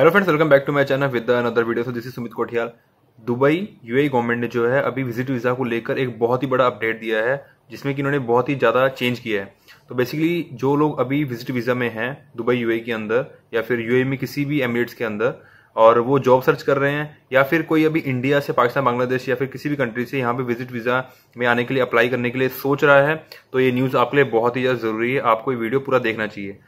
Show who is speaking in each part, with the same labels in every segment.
Speaker 1: hello friends welcome back to my channel with another video so this is Sumit Kothiyal Dubai UAE government ने जो है अभी visit visa को लेकर एक बहुत ही बड़ा अपडेट दिया है जिसमें कि इन्होंने बहुत ही ज़्यादा चेंज किया है तो बेसिकली जो लोग अभी विजिट वीज़ा में हैं दुबई यूएई e के अंदर या फिर यूएई e में किसी भी एमिरेट्स के अंदर और वो जॉब सर्च कर रहे हैं या फिर कोई अभी इंडिया से पाकिस्तान बांग्लादेश या फिर किसी भी कंट्री से यहाँ पे विजिट वीज़ा में आने के लिए अप्लाई करने के लिए सोच रहा है तो ये न्यूज़ आपके लिए बहुत ही ज़्यादा ज़रूरी है आपको ये वीडियो पूरा देखना चाहिए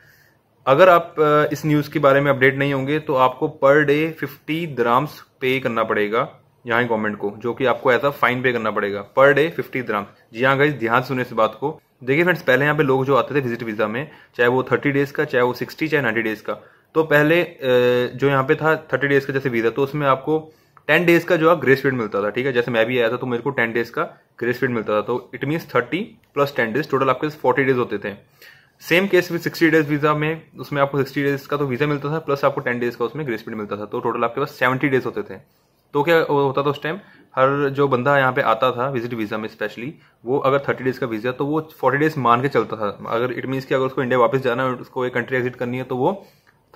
Speaker 1: अगर आप इस न्यूज़ के बारे में अपडेट नहीं होंगे तो आपको पर डे फिफ्टी ग्राम्स पे करना पड़ेगा यहाँ गवर्नमेंट को जो कि आपको ऐसा फाइन पे करना पड़ेगा पर डे फिफ्टी ग्राम जी हाँ गई ध्यान सुने इस बात को देखिए फ्रेंड्स पहले यहाँ पे लोग जो आते थे विजिट वीज़ा में चाहे वो थर्टी डेज़ का चाहे वो सिक्सटी चाहे नाइन्टी डेज़ का तो पहले जो यहाँ पे था थर्टी डेज़ का जैसे वीज़ा तो उसमें आपको टेन डेज़ का जो है ग्रेस पीरियड मिलता था ठीक है जैसे मैं भी आया था तो मेरे को टेन डेज़ का ग्रेस पीरियड मिलता था तो it means thirty plus ten days total आपके फोर्टी डेज होते थे same case with sixty days visa में उसमें आपको सिक्सटी डेज का तो वीजा मिलता था प्लस आपको टेन डेज का उसमें ग्रेस पीरियड मिलता था तो टोटल आपके पास सेवेंटी डेज होते थे तो क्या होता था उस टाइम हर जो बंदा यहाँ पे आता था विजिट वीज़ा में स्पेशली वो अगर थर्टी डेज़ का वीज़ा तो वो फोर्टी डेज़ मान के चलता था अगर इट मीन्स कि अगर उसको इंडिया वापस जाना है उसको एक कंट्री एग्जिट करनी है तो वो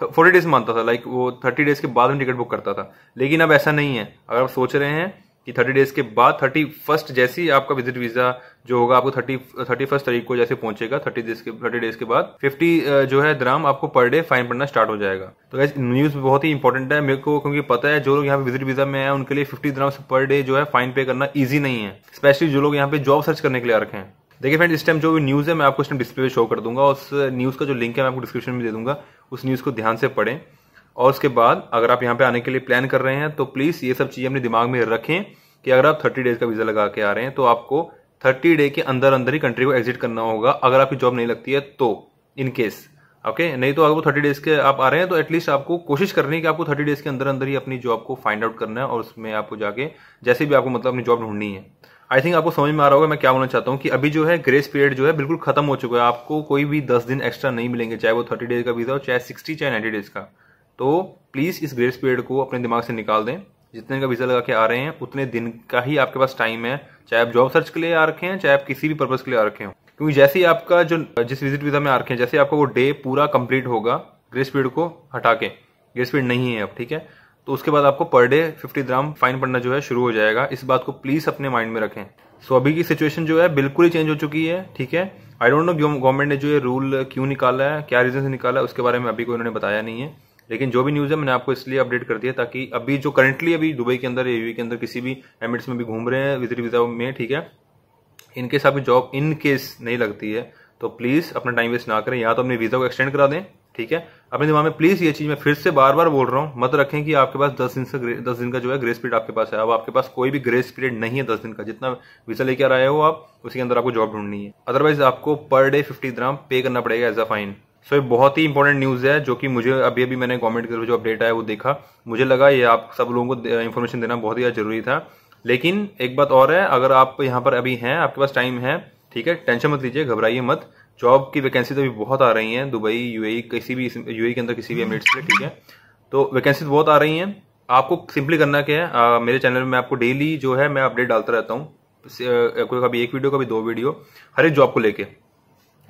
Speaker 1: फोर्टी डेज़ मानता था लाइक वो थर्टी डेज़ के बाद में टिकट बुक करता था लेकिन अब ऐसा नहीं है अगर आप सोच रहे हैं कि थर्टी डेज के बाद थर्टी फर्स्ट जैसे ही आपका विजिट वीजा जो होगा आपको थर्टी थर्टी फर्स्ट तारीख को जैसे पहुंचेगा थर्टी डेज के थर्टी डेज के बाद फिफ्टी जो है ग्राम आपको पर डे फाइन पड़ना स्टार्ट हो जाएगा तो गैस न्यूज बहुत ही इंपॉर्टेंट है मेरे को क्योंकि पता है जो लोग यहाँ पे विजिट वीजा में है उनके लिए फिफ्टी ग्राम पर डे जो है फाइन पे करना ईजी नहीं है स्पेशली जो लोग यहाँ पे जॉब सर्च करने के लिए रखे हैं देखिए फ्रेंड इस टाइम जो भी न्यूज़ है मैं आपको इस टाइम डिस्प्ले पे शो कर दूंगा उस न्यूज़ का जो लिंक है मैं आपको डिस्क्रिप्शन में दे दूंगा उस न्यूज़ को ध्यान से पढ़ें और उसके बाद अगर आप यहाँ पे आने के लिए प्लान कर रहे हैं तो प्लीज़ ये सब चीज़ें अपने दिमाग में रखें कि अगर आप थर्टी डेज का वीज़ा लगा के आ रहे हैं तो आपको थर्टी डे के अंदर अंदर ही कंट्री को एग्जिट करना होगा अगर आपकी जॉब नहीं लगती है तो इनकेस ओके नहीं तो अगर वो थर्टी डेज के आप आ रहे हैं तो एटलीस्ट आपको कोशिश करनी है कि आपको थर्टी डेज के अंदर अंदर ही अपनी जॉब को फाइंड आउट करना है और उसमें आपको जाके जैसे भी आपको मतलब अपनी जॉब ढूंढनी है आई थिंक आपको समझ में आ रहा होगा मैं क्या बोलना चाहता हूँ कि अभी जो है ग्रेस पीरियड जो है बिल्कुल खत्म हो चुका है आपको कोई भी दस दिन एक्स्ट्रा नहीं मिलेंगे चाहे वो थर्टी डेज का वीजा हो चाहे सिक्सटी चाहे नाइन्टी डेज का तो प्लीज़ इस ग्रेस पीरियड को अपने दिमाग से निकाल दें जितने का वीज़ा लगा के आ रहे हैं उतने दिन का ही आपके पास टाइम है चाहे आप जॉब सर्च के लिए आ रखे हैं चाहे आप किसी भी पर्पज़ के लिए आ रखे हो क्योंकि जैसे ही आपका जो जिस विजिट वीज़ा में आ रखे हैं जैसे आपका वो डे पूरा कंप्लीट होगा ग्रेस पीरियड को हटा के ग्रेस पीरियड नहीं है अब ठीक है तो उसके बाद आपको per day fifty gram fine पड़ना जो है शुरू हो जाएगा इस बात को प्लीज़ अपने माइंड में रखें सो so, अभी की सिचुएशन जो है बिल्कुल ही चेंज हो चुकी है ठीक है आई डोंट नो गवर्नमेंट ने जो ये रूल क्यों निकाला है क्या रीज़न से निकाला है उसके बारे में अभी कोई उन्होंने बताया नहीं है लेकिन जो भी न्यूज़ है मैंने आपको इसलिए अपडेट कर दिया ताकि अभी जो करंटली अभी दुबई के अंदर यूए के अंदर किसी भी एमिट्स में भी घूम रहे हैं विजिट वीजा में ठीक है इनके साथ जॉब इन केस नहीं लगती है तो प्लीज़ अपना टाइम वेस्ट ना करें या तो अपने वीज़ा को एक्सटेंड करा दें ठीक है अपने दिमाग में प्लीज़ ये चीज़ मैं फिर से बार बार बोल रहा हूँ मत रखें कि आपके पास दस दिन से दस दिन का जो है ग्रेस पीरियड आपके पास है अब आपके पास कोई भी ग्रेस पीरियड नहीं है दस दिन का जितना वीज़ा लेकर आए हो आप उसके अंदर आपको जॉब ढूंढनी है अदरवाइज आपको पर डे फिफ्टी ग्राम पे करना पड़ेगा एज अ फाइन सो ये बहुत ही इंपॉर्टेंट न्यूज़ है जो कि मुझे अभी अभी मैंने गवर्नमेंट तरफ जो अपडेट आया वो देखा मुझे लगा ये आप सब लोगों को इन्फॉर्मेशन देना बहुत ही जरूरी था लेकिन एक बात और है अगर आप यहाँ पर अभी हैं आपके पास टाइम है ठीक है टेंशन मत लीजिए घबराइए मत जॉब की वैकेंसी तो अभी बहुत आ रही हैं दुबई यूएई किसी भी यूएई के अंदर किसी भी एमिरेट्स में ठीक है तो वैकेंसी तो बहुत आ रही हैं आपको सिंपली करना क्या है आ, मेरे चैनल में आपको डेली जो है मैं अपडेट डालता रहता हूँ कभी एक वीडियो कभी दो वीडियो हर एक जॉब को लेके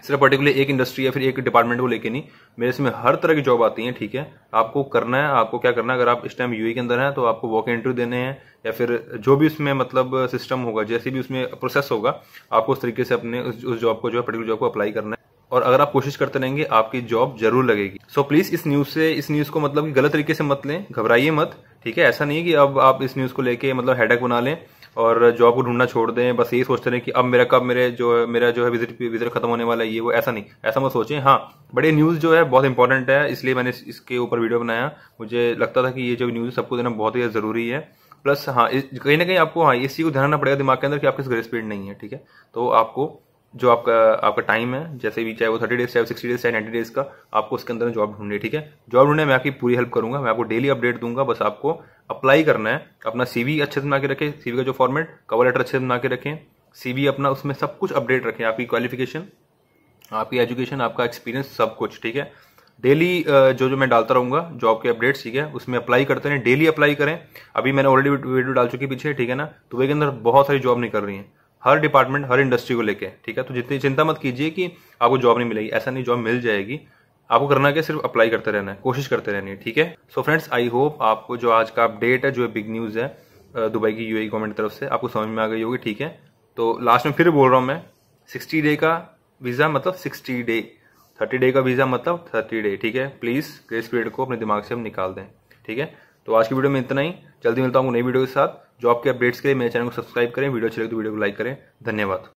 Speaker 1: सिर्फ पर्टिकुलर एक इंडस्ट्री या फिर एक डिपार्टमेंट को लेके नहीं मेरे इसमें हर तरह की जॉब आती है ठीक है आपको करना है आपको क्या करना है अगर आप इस टाइम यूए के अंदर हैं तो आपको वॉक इंटरव्यू देने हैं या फिर जो भी उसमें मतलब सिस्टम होगा जैसे भी उसमें प्रोसेस होगा आपको उस तरीके से अपने उस जॉब को जो है पर्टिकुलर जॉब को अप्लाई करना है और अगर आप कोशिश करते रहेंगे आपकी जॉब जरूर लगेगी सो so, प्लीज इस न्यूज से इस न्यूज को मतलब गलत तरीके से मत लें घबराइए मत ठीक है ऐसा नहीं है कि अब आप इस न्यूज़ को लेके मतलब हेडक बना लें और जॉब को ढूंढना छोड़ दें बस यही सोचते रहे कि अब मेरा कब मेरे जो मेरा जो है विजिट विजिट खत्म होने वाला है ये वो ऐसा नहीं ऐसा मत सोचें हाँ बट ये न्यूज़ जो है बहुत इंपॉर्टेंट है इसलिए मैंने इसके ऊपर वीडियो बनाया मुझे लगता था कि ये जो न्यूज़ सबको देना बहुत ही ज़रूरी है प्लस हाँ कहीं ना कहीं आपको हाँ इस चीज़ को ध्यान रखना पड़ेगा दिमाग के अंदर कि आपके ग्रेस पीरियड नहीं है ठीक है तो आपको जो आपका आपका टाइम है जैसे भी चाहे वो थर्टी डेज चाहे सिक्सटी डेज चाहे नाइन्टी डेज का आपको उसके अंदर जॉब ढूंढनी ठीक है जॉब ढूंढने में आपकी पूरी हेल्प करूंगा मैं आपको डेली अपडेट दूंगा बस आपको अप्लाई करना है अपना सीवी अच्छे से बना के रखें सीवी का जो फॉर्मेट कवर लेटर अच्छे से बना के रखें सीवी अपना उसमें सब कुछ अपडेट रखें आपकी क्वालिफिकेशन आपकी एजुकेशन आपका एक्सपीरियंस सब कुछ ठीक है डेली जो जो मैं डालता रहूंगा जॉब के अपडेट्स ठीक है उसमें अप्लाई करते रहें डेली अप्लाई करें अभी मैंने ऑलरेडी वीडियो डाल चुकी पीछे ठीक है ना तो वे के अंदर बहुत सारी जॉब निकल रही है हर डिपार्टमेंट हर इंडस्ट्री को लेके ठीक है तो जितनी चिंता मत कीजिए कि आपको जॉब नहीं मिलेगी ऐसा नहीं जॉब मिल जाएगी आपको करना क्या सिर्फ अप्लाई करते रहना है कोशिश करते रहनी है ठीक है सो फ्रेंड्स आई होप आपको जो आज का अपडेट है जो बिग न्यूज़ है दुबई की यूएई गवर्नमेंट e तरफ से आपको समझ में आ गई होगी ठीक है तो लास्ट में फिर बोल रहा हूँ मैं सिक्सटी डे का वीज़ा मतलब सिक्सटी डे थर्टी डे का वीज़ा मतलब थर्टी डे ठीक है प्लीज़ ग्रेस पीरियड को अपने दिमाग से हम निकाल दें ठीक है तो आज की वीडियो में इतना ही जल्दी मिलता हूँ नई वीडियो के साथ जॉब के अपडेट्स के लिए मेरे चैनल को सब्सक्राइब करें वीडियो अच्छी लगे तो वीडियो को लाइक करें धन्यवाद